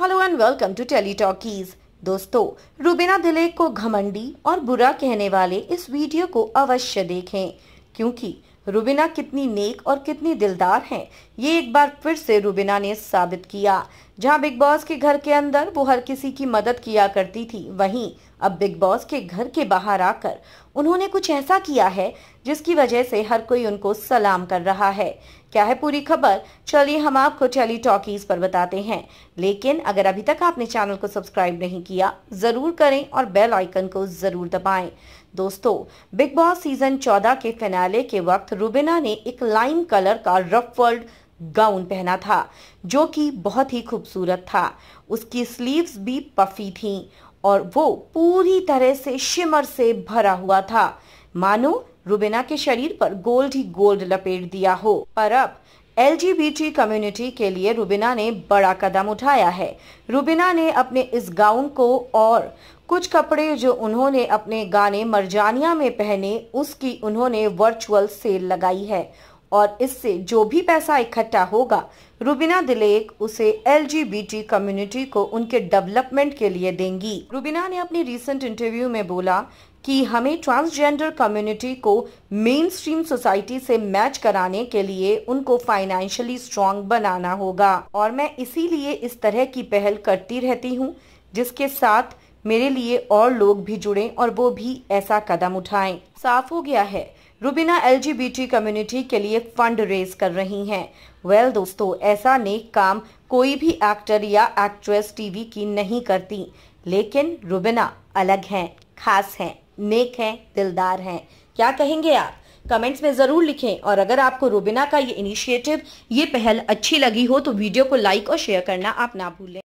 hello and welcome to Tele Talkies दोस्तों रूबेना दिले को घमंडी और बुरा कहने वाले इस वीडियो को अवश्य देखें क्योंकि रूबेना कितनी नेक और कितनी दिलदार हैं ये एक बार फिर से रूबेना ने साबित किया जहां बिग बॉस के घर के अंदर वो हर किसी की मदद किया करती थी वहीं अब बिग बॉस के घर के बाहर आकर उन्होंने कुछ ऐसा किया है जिसकी वजह से हर कोई उनको सलाम कर रहा है क्या है पूरी खबर चलिए हम आपको टेली टॉकीज पर बताते हैं लेकिन अगर अभी तक आपने चैनल को सब्सक्राइब नहीं किया ज़रूर करें और बेल आइकन को ज़रूर दबाएं दोस्तों बिग बॉस सीजन 14 के फिनाले के वक्त रुबिना ने एक लाइम कलर का रफ वर्ल्ड गाउन पहना था जो कि बहुत ही खूबसूरत था उसकी स्लीव्स भी पफी थीं और वो पूरी तरह से शिमर से भरा हुआ था मानो रुबेना के शरीर पर गोल्ड ही गोल्ड लपेट दिया हो पर अब एल कम्युनिटी के लिए रुबिना ने बड़ा कदम उठाया है रुबिना ने अपने इस गाउन को और कुछ कपड़े जो उन्होंने अपने गाने मरजानिया में पहने उसकी उन्होंने वर्चुअल सेल लगाई है और इससे जो भी पैसा इकट्ठा होगा रूबिना दिलेक उसे एल कम्युनिटी को उनके डेवलपमेंट के लिए देंगी रुबिना ने अपनी रिसेंट इंटरव्यू में बोला कि हमें ट्रांसजेंडर कम्युनिटी को मेन स्ट्रीम सोसाइटी से मैच कराने के लिए उनको फाइनेंशियली स्ट्रांग बनाना होगा और मैं इसीलिए इस तरह की पहल करती रहती हूँ जिसके साथ मेरे लिए और लोग भी जुड़े और वो भी ऐसा कदम उठाएं साफ हो गया है रुबीना एलजीबीटी कम्युनिटी के लिए फंड रेज कर रही हैं वेल well, दोस्तों ऐसा नेक काम कोई भी एक्टर या एक्ट्रेस टीवी की नहीं करती लेकिन रुबीना अलग हैं खास हैं नेक हैं दिलदार हैं क्या कहेंगे आप कमेंट्स में ज़रूर लिखें और अगर आपको रुबिना का ये इनिशिएटिव ये पहल अच्छी लगी हो तो वीडियो को लाइक और शेयर करना आप ना भूलें